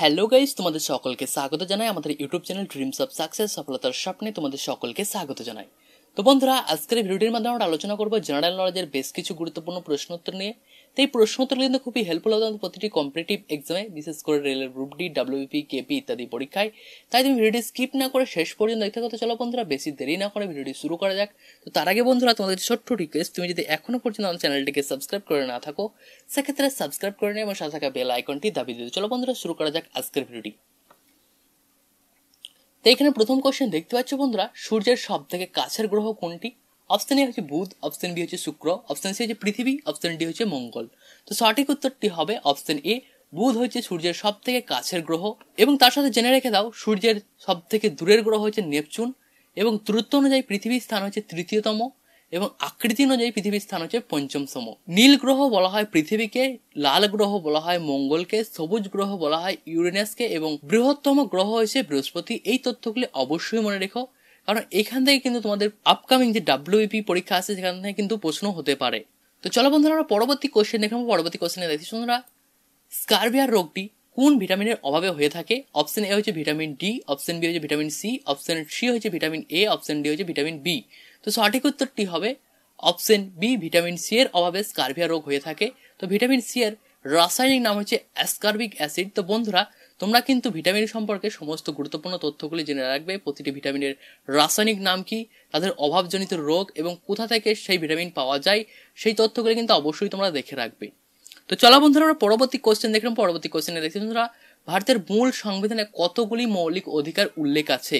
hello guys তোমাদের সকলকে স্বাগত জানাই আমাদের YouTube channel dreams of success সফলতার স্বপ্নে তোমাদের সকলকে স্বাগত জানাই তো বন্ধুরা আজকের ভিডিওটির মাধ্যমে আমরা আলোচনা করবো জেনারেল নলেজের বেশ কিছু গুরুত্বপূর্ণ প্রশ্নোত্তর নিয়ে তাই প্রশ্ন কিন্তু খুবই হেল্পফুল হবে তোমাদের প্রতিটি কম্পিটিটিভ এক্সামে বিশেষ করে রেলের গ্রুপ ডি ডাব্লিউপি কেপি ইত্যাদি পরীক্ষায় তাই তুমি ভিডিওটি স্কিপ না করে শেষ পর্যন্ত দেখতে কথা চলো বন্ধুরা বেশি দেরি না করে ভিডিওটি শুরু করা যাক তো তার আগে বন্ধুরা তোমাদের ছোট্ট রিকোয়েস্ট তুমি যদি এখনও পর্যন্ত আমার চ্যানেলটিকে সাবস্ক্রাইব করে না থাকো সেক্ষেত্রে সাবস্ক্রাইব করে নিয়ে এবং সাথে থাকা বেল আইকনটি দাবি দিতে চলো বন্ধুরা শুরু করা যাক আজকের ভিডিওটি তো এখানে প্রথম কোয়েশ্চেন দেখতে পাচ্ছ বন্ধুরা সূর্যের সব থেকে কাছের গ্রহ কোনটি অপশান এ হচ্ছে বুধ অপশান বি হচ্ছে শুক্র অপশান সি হচ্ছে পৃথিবী অপশান ডি হচ্ছে মঙ্গল তো সঠিক উত্তরটি হবে অপশান এ বুধ হচ্ছে সূর্যের সব থেকে কাছের গ্রহ এবং তার সাথে জেনে রেখে দাও সূর্যের সব থেকে দূরের গ্রহ হচ্ছে নেপচুন এবং দূরত্ব অনুযায়ী পৃথিবীর স্থান হচ্ছে তৃতীয়তম এবং আকৃতি অনুযায়ী পৃথিবীর স্থান হচ্ছে পঞ্চমতম নীল গ্রহ বলা হয় পৃথিবীকে লাল গ্রহ বলা হয় মঙ্গলকে সবুজ গ্রহ বলা হয় ইউরেনাসকে এবং বৃহত্তম গ্রহ হয়েছে বৃহস্পতি এই তথ্যগুলি অবশ্যই মনে রেখো কারণ এখান থেকে কিন্তু তোমাদের আপকামিং যে ডাব্লিউপি পরীক্ষা আছে সেখান থেকে কিন্তু প্রশ্ন হতে পারে তো চলো বন্ধুরা আমরা পরবর্তী কোশ্চেন দেখলাম পরবর্তী কোয়েশ্চেনে দেখি শুনরা স্কারভিয়ার রোগটি কোন ভিটামিনের অভাবে হয়ে থাকে অপশন এ হচ্ছে ভিটামিন ডি অপশন বি হচ্ছে ভিটামিন সি অপশন সি হচ্ছে ভিটামিন এ অপশন ডি হচ্ছে ভিটামিন বি তো সঠিক উত্তরটি হবে অপশন বি ভিটামিন সি এর অভাবে স্কারভিয়া রোগ হয়ে থাকে তো ভিটামিন সি এর রাসায়নিক নাম হচ্ছে অ্যাসকার্বিক অ্যাসিড তো বন্ধুরা তোমরা কিন্তু ভিটামিন সম্পর্কে সমস্ত গুরুত্বপূর্ণ তথ্যগুলি জেনে রাখবে প্রতিটি ভিটামিনের রাসায়নিক নাম কি তাদের অভাবজনিত রোগ এবং কোথা থেকে সেই ভিটামিন পাওয়া যায় সেই তথ্যগুলি কিন্তু অবশ্যই তোমরা দেখে রাখবে তো চলো বন্ধুরা আমরা পরবর্তী কোশ্চেন দেখলাম পরবর্তী কোয়েশ্চেনে দেখছি বন্ধুরা ভারতের মূল সংবিধানে কতগুলি মৌলিক অধিকার উল্লেখ আছে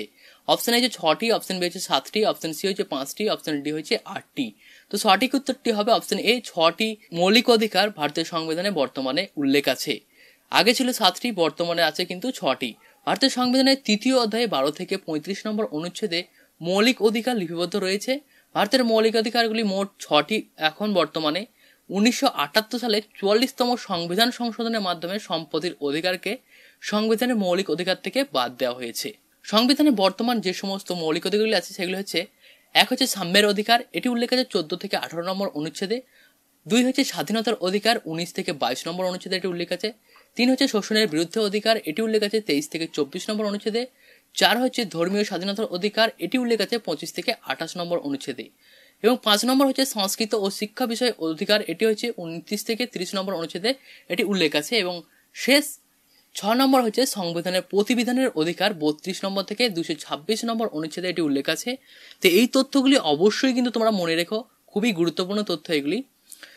অপশন হয়েছে ছটি অপশন বি হচ্ছে সাতটি অপশন সি হচ্ছে পাঁচটি অপশন ডি হচ্ছে আটটি তো সঠিক উত্তরটি হবে অপশন এ ছটি মৌলিক অধিকার ভারতীয় সংবিধানে বর্তমানে উল্লেখ আছে আগে ছিল সাতটি বর্তমানে আছে কিন্তু ছটি ভারতের সংবিধানের তৃতীয় অধ্যায়ে বারো থেকে পঁয়ত্রিশ নম্বর অনুচ্ছেদে মৌলিক অধিকার লিপিবদ্ধ রয়েছে ভারতের মৌলিক অধিকারগুলি মোট ছটি এখন বর্তমানে উনিশশো সালে চুয়াল্লিশতম সংবিধান সংশোধনের মাধ্যমে সম্পত্তির অধিকারকে সংবিধানের মৌলিক অধিকার থেকে বাদ দেওয়া হয়েছে সংবিধানে বর্তমান যে সমস্ত মৌলিক অধিকারগুলি আছে সেগুলি হচ্ছে এক হচ্ছে সাম্যের অধিকার এটি উল্লেখ আছে চোদ্দ থেকে আঠারো নম্বর অনুচ্ছেদে দুই হচ্ছে স্বাধীনতার অধিকার উনিশ থেকে বাইশ নম্বর অনুচ্ছেদে এটি উল্লেখ আছে তিন হচ্ছে শোষণের বিরুদ্ধে অধিকার এটি উল্লেখ আছে তেইশ থেকে চব্বিশ নম্বর অনুচ্ছেদে চার হচ্ছে ধর্মীয় স্বাধীনতার অধিকার এটি উল্লেখ আছে পঁচিশ থেকে আঠাশ নম্বর অনুচ্ছেদে এবং পাঁচ নম্বর হচ্ছে সংস্কৃত ও শিক্ষা বিষয়ে অধিকার এটি হচ্ছে উনত্রিশ থেকে তিরিশ নম্বর অনুচ্ছেদে এটি উল্লেখ আছে এবং শেষ ছ নম্বর হচ্ছে সংবিধানের প্রতিবিধানের অধিকার বত্রিশ নম্বর থেকে দুশো ছাব্বিশ নম্বর অনুচ্ছেদে এটি উল্লেখ আছে তো এই তথ্যগুলি অবশ্যই কিন্তু তোমরা মনে রেখো খুবই গুরুত্বপূর্ণ তথ্য এগুলি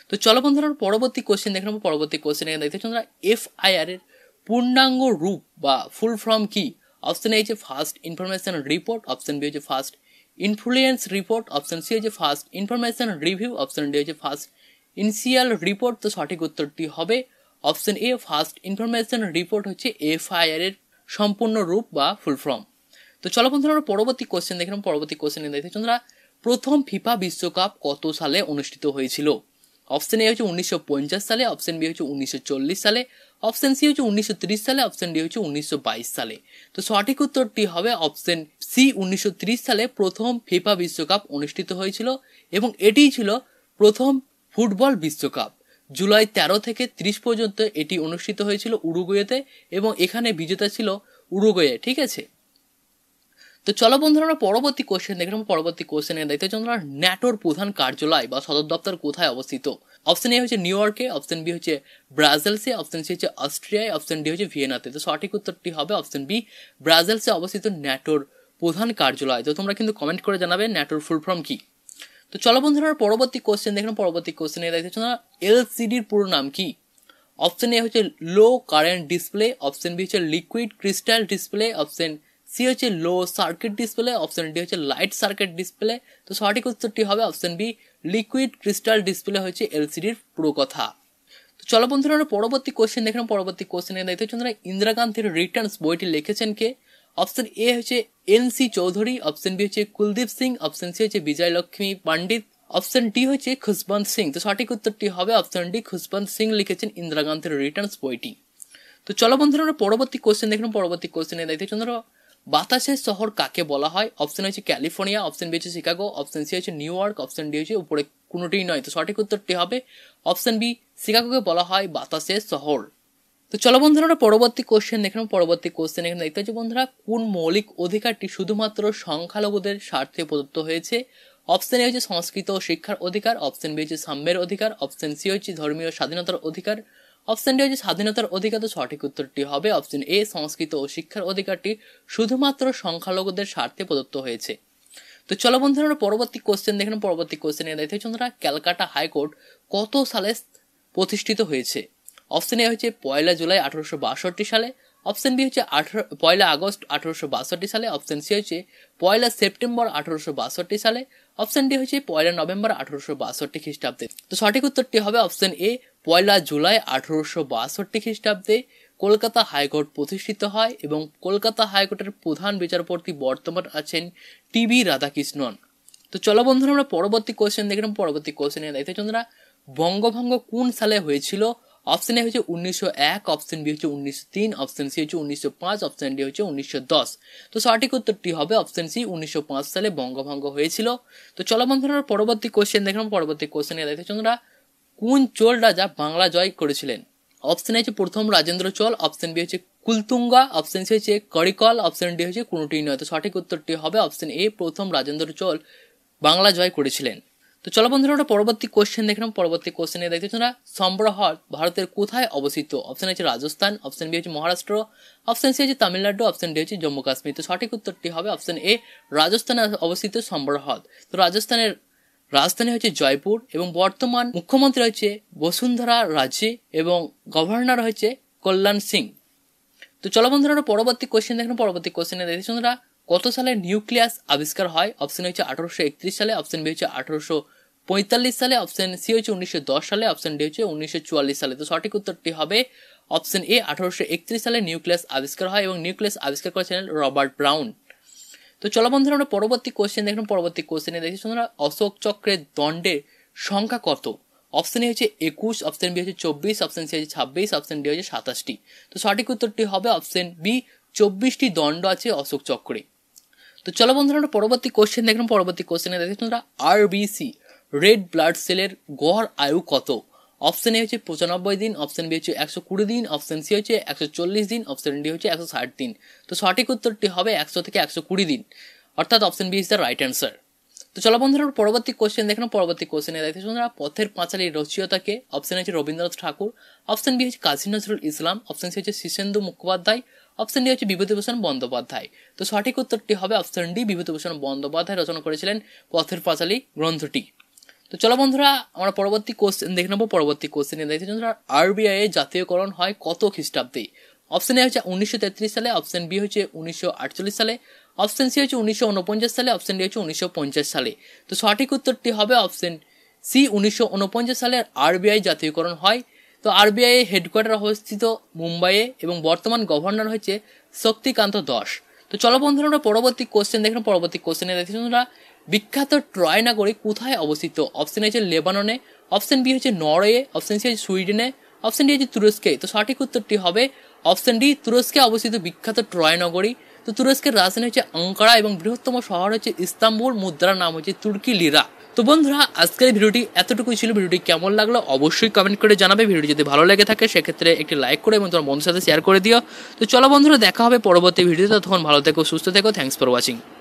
তো চলো বন্ধুরা পরবর্তী কোশ্চেন দেখে নেবো পরবর্তী কোয়েশ্চেন এখানে দেখতে চন্দ্রা এফ এর পূর্ণাঙ্গ রূপ বা ফুল ফর্ম কি অপশন এ হচ্ছে first information report option B হচ্ছে first influence report option C হচ্ছে first information review option D হচ্ছে ফার্স্ট ইনিশিয়াল রিপোর্ট তো সঠিক উত্তরটি হবে option A first information report হচ্ছে এফআইআর এর সম্পূর্ণ রূপ বা ফুল ফর্ম তো চলো বন্ধুরা আমরা পরবর্তী কোশ্চেন দেখলাম পরবর্তী কোয়েশ্চেন দেখতে চন্দ্রা প্রথম ফিফা বিশ্বকাপ কত সালে অনুষ্ঠিত হয়েছিল অপশন এ হচ্ছে উনিশশো সালে অপশন বি হচ্ছে উনিশশো সালে অপশন সি হচ্ছে উনিশশো সালে অপশন ডি হচ্ছে উনিশশো সালে তো সঠিক উত্তরটি হবে অপশন সি উনিশশো সালে প্রথম ফিফা বিশ্বকাপ অনুষ্ঠিত হয়েছিল এবং এটিই ছিল প্রথম ফুটবল বিশ্বকাপ জুলাই ১৩ থেকে ৩০ পর্যন্ত এটি অনুষ্ঠিত হয়েছিল উরুগুয়েতে এবং এখানে বিজেতা ছিল উরুগুয়ে ঠিক আছে তো চলো বন্ধুরা আমরা পরবর্তী কোশ্চেন দেখলাম পরবর্তী কোশ্চেনে দায়িত্ব চন্দ্রা ন্যাটোর প্রধান কার্যালয় বা সদর দপ্তর কোথায় অবস্থিত অপশন এ হচ্ছে নিউ ইয়র্কে অপশন বি হচ্ছে ব্রাজিলসে অপশন সি হচ্ছে অস্ট্রিয়ায় অপশন ডি হচ্ছে ভিয়েনাতে তো সঠিক উত্তরটি হবে অপশন বি ব্রাজিলসে অবস্থিত ন্যাটোর প্রধান কার্যালয় তো তোমরা কিন্তু কমেন্ট করে জানাবে ন্যাটোর ফুল ফর্ম কী তো চলো বন্ধুরা পরবর্তী দেখে দেখলাম পরবর্তী কোশ্চেনে দেখতে না এলসিডির পুরো নাম কি অপশন এ হচ্ছে low current display option B হচ্ছে liquid crystal display option C হচ্ছে low circuit display option D হচ্ছে লাইট সার্কিট ডিসপ্লে তো সঠিক উত্তরটি হবে option B liquid crystal display হচ্ছে এলসিডির পুরো কথা তো চলো বন্ধুরা আমরা পরবর্তী কোয়েশ্চেন দেখলাম পরবর্তী কোশ্চেনে দেখতে চন্দ্রা ইন্দিরা গান্ধীর রিটার্নস বইটি লিখেছেন কে অপশন এ হচ্ছে N C Chowdhury option B হচ্ছে কুলদীপ সিং অপশন সি হচ্ছে বিজয়লক্ষ্মী পান্ডিত অপশন ডি হচ্ছে খুশবন্ত সিং তো সঠিক উত্তরটি হবে অপশন ডি খুশবন্ত সিং লিখেছেন ইন্দিরা গান্ধীর রিটার্নস বইটি তো চলো বন্ধুরা আমরা পরবর্তী কোয়েশ্চেন দেখলাম পরবর্তী কোশ্চেনে দেখতে চন্দ্র বাতাসের শহর কাকে বলা হয় অপশন হচ্ছে ক্যালিফোর্নিয়া অপশন বি হচ্ছে শিকাগো অপশন সি হচ্ছে নিউ ইয়র্ক অপশন ডি হচ্ছে উপরে কোনোটিই নয় তো সঠিক উত্তরটি হবে অপশন বি শিকাগোকে বলা হয় বাতাসের শহর তো চলো বন্ধুরা আমরা পরবর্তী কোশ্চেন দেখে নেব পরবর্তী কোশ্চেন এখানে দেখতে হচ্ছে বন্ধুরা কোন মৌলিক অধিকারটি শুধুমাত্র সংখ্যালঘুদের স্বার্থে প্রদত্ত হয়েছে অপশন এ হচ্ছে সংস্কৃত ও শিক্ষার অধিকার অপশন বি হচ্ছে সাম্যের অধিকার অপশন সি হচ্ছে ধর্মীয় স্বাধীনতার অধিকার অপশন ডি হচ্ছে স্বাধীনতার অধিকার সঠিক উত্তরটি হবে অপশন এ সংস্কৃত ও শিক্ষার অধিকারটি শুধুমাত্র সংখ্যালঘুদের স্বার্থে প্রদত্ত হয়েছে তো চলো বন্ধুরা আমরা পরবর্তী কোশ্চেন দেখেন পরবর্তী কোশ্চেনে দেখতে চন্দ্রা ক্যালকাটা হাইকোর্ট কত সালে প্রতিষ্ঠিত হয়েছে অপশন এ হচ্ছে পয়লা জুলাই আঠারোশো বাষট্টি সালে অপশন বি হচ্ছে আঠারো পয়লা আগস্ট আঠারোশো বাষট্টি সালে অপশন সি হচ্ছে পয়লা সেপ্টেম্বর আঠারোশো বাষট্টি সালে অপশন ডি হচ্ছে পয়লা নভেম্বর আঠারোশো বাষট্টি খ্রিস্টাব্দে তো সঠিক উত্তরটি হবে অপশন এ পয়লা জুলাই আঠারোশো বাষট্টি খ্রিস্টাব্দে কলকাতা হাইকোর্ট প্রতিষ্ঠিত হয় এবং কলকাতা হাইকোর্টের প্রধান বিচারপতি বর্তমান আছেন টিবি রাধাকৃষ্ণন তো চলো বন্ধুরা আমরা পরবর্তী কোয়েশ্চেন দেখলাম পরবর্তী কোয়েশ্চেনে দেখতে চন্দ্রা বঙ্গভঙ্গ কোন সালে হয়েছিল অপশন এ হচ্ছে উনিশশো এক অপশন বি হচ্ছে উনিশশো তিন অপশন সি হচ্ছে উনিশশো পাঁচ অপশন ডি হচ্ছে উনিশশো দশ তো সঠিক উত্তরটি হবে অপশন সি উনিশশো পাঁচ সালে বঙ্গভঙ্গ হয়েছিল তো চলো বন্ধুরা পরবর্তী কোয়েশ্চেন দেখলাম পরবর্তী কোয়েশ্চেনে দেখতে চন্দ্রা কোন চোল রাজা বাংলা জয় করেছিলেন অপশন আছে প্রথম রাজেন্দ্র চোল অপশন বি হচ্ছে কুলতুঙ্গা অপশন সি হচ্ছে করিকল অপশন ডি হচ্ছে কোনোটি নয় তো সঠিক উত্তরটি হবে অপশন এ প্রথম রাজেন্দ্র চোল বাংলা জয় করেছিলেন তো চলো বন্ধুরা ওটা পরবর্তী কোশ্চেন দেখলাম পরবর্তী কোশ্চেনে দেখতে তোমরা সম্রহর ভারতের কোথায় অবস্থিত অপশন আছে রাজস্থান অপশন বি হচ্ছে মহারাষ্ট্র অপশন সি হচ্ছে তামিলনাড়ু অপশন ডি হচ্ছে জম্মু কাশ্মীর তো সঠিক উত্তরটি হবে অপশন এ রাজস্থানে অবস্থিত সম্রহদ তো রাজস্থানের রাজধানী হচ্ছে জয়পুর এবং বর্তমান মুখ্যমন্ত্রী হচ্ছে বসুন্ধরা রাজে এবং গভর্নর হচ্ছে কল্যাণ সিং তো চলো বন্ধুরা পরবর্তী কোশ্চেন দেখুন পরবর্তী কোশ্চেনে দেখেছি বন্ধুরা কত সালে নিউক্লিয়াস আবিষ্কার হয় অপশন হচ্ছে আঠারোশো একত্রিশ সালে অপশন বি হচ্ছে আঠারোশো পঁয়তাল্লিশ সালে অপশন সি হচ্ছে উনিশশো দশ সালে অপশন ডি হচ্ছে উনিশশো চুয়াল্লিশ সালে তো সঠিক উত্তরটি হবে অপশন এ আঠারোশো একত্রিশ সালে নিউক্লিয়াস আবিষ্কার হয় এবং নিউক্লিয়াস আবিষ্কার করেছিলেন রবার্ট ব্রাউন তো চলো বন্ধুরা আমরা পরবর্তী কোশ্চেন দেখলাম পরবর্তী কোয়েশ্চেনে দেখি তোমরা অশোক চক্রের দণ্ডের সংখ্যা কত অপশন এ হচ্ছে একুশ অপশন বি হচ্ছে চব্বিশ অপশন সি হচ্ছে ছাব্বিশ অপশন ডি হচ্ছে সাতাশটি তো সঠিক উত্তরটি হবে অপশন বি চব্বিশটি দণ্ড আছে অশোক চক্রে তো চলো বন্ধুরা আমরা পরবর্তী কোশ্চেন দেখলাম পরবর্তী কোশ্চেনে দেখি বি আরবিসি রেড ব্লাড সেলের গড় আয়ু কত অপশন এ হচ্ছে পঁচানব্বই দিন অপশন বি হচ্ছে একশো কুড়ি দিন অপশন সি হচ্ছে একশো চল্লিশ দিন অপশন ডি হচ্ছে একশো ষাট দিন তো সঠিক উত্তরটি হবে একশো থেকে একশো কুড়ি দিন অর্থাৎ option B is the right answer তো চলো বন্ধুরা পরবর্তী কোশ্চেন দেখেন পরবর্তী কোশ্চেনে দেখতে বন্ধুরা পথের পাঁচালী রচিয়তাকে অপশন হচ্ছে রবীন্দ্রনাথ ঠাকুর অপশন বি হচ্ছে কাজী নজরুল ইসলাম অপশন সি হচ্ছে শীর্ষেন্দু মুখোপাধ্যায় অপশন ডি হচ্ছে বিভূতিভূষণ বন্দ্যোপাধ্যায় তো সঠিক উত্তরটি হবে অপশন ডি বিভূতিভূষণ বন্দ্যোপাধ্যায় রচনা করেছিলেন পথের পাঁচালী গ্রন্থটি তো চলো বন্ধুরা আমরা পরবর্তী কোশ্চেন দেখে নেবো পরবর্তী কোশ্চেন দেখতে বন্ধুরা আরবিআই এর জাতীয়করণ হয় কত খ্রিস্টাব্দে অপশন এ হচ্ছে উনিশশো তেত্রিশ সালে অপশন বি হচ্ছে উনিশশো আটচল্লিশ সালে অপশন সি হচ্ছে উনিশশো উনপঞ্চাশ সালে অপশন ডি হচ্ছে উনিশশো পঞ্চাশ সালে তো সঠিক উত্তরটি হবে অপশন সি উনিশশো উনপঞ্চাশ সালে আরবিআই জাতীয়করণ হয় তো আরবিআই হেডকোয়ার্টার অবস্থিত মুম্বাইয়ে এবং বর্তমান গভর্নর হচ্ছে শক্তিকান্ত দশ তো চলো বন্ধুরা আমরা পরবর্তী কোশ্চেন দেখলাম পরবর্তী কোশ্চেনে দেখছি বন্ধুরা বিখ্যাত ট্রয় নাগরিক কোথায় অবস্থিত অপশন এ হচ্ছে লেবাননে অপশন বি হচ্ছে নরওয়ে অপশন সি হচ্ছে সুইডেনে অপশন ডি হচ্ছে তুরস্কে তো সঠিক উত্তরটি হবে অপশন ডি তুরস্কে অবস্থিত বিখ্যাত ট্রয় নগরী তো তুরস্কের রাজধানী হচ্ছে আঙ্কারা এবং বৃহত্তম শহর হচ্ছে ইস্তাম্বুল মুদ্রার নাম হচ্ছে তুর্কি লিরা তো বন্ধুরা আজকের ভিডিওটি এতটুকুই ছিল ভিডিওটি কেমন লাগলো অবশ্যই কমেন্ট করে জানাবে ভিডিও যদি ভালো লেগে থাকে সেক্ষেত্রে একটি লাইক করে এবং তোমার বন্ধুর সাথে শেয়ার করে দিও তো চলো বন্ধুরা দেখা হবে পরবর্তী ভিডিওতে তখন ভালো থেকো সুস্থ থেকো থ্যাংকস ফর ওয়াচিং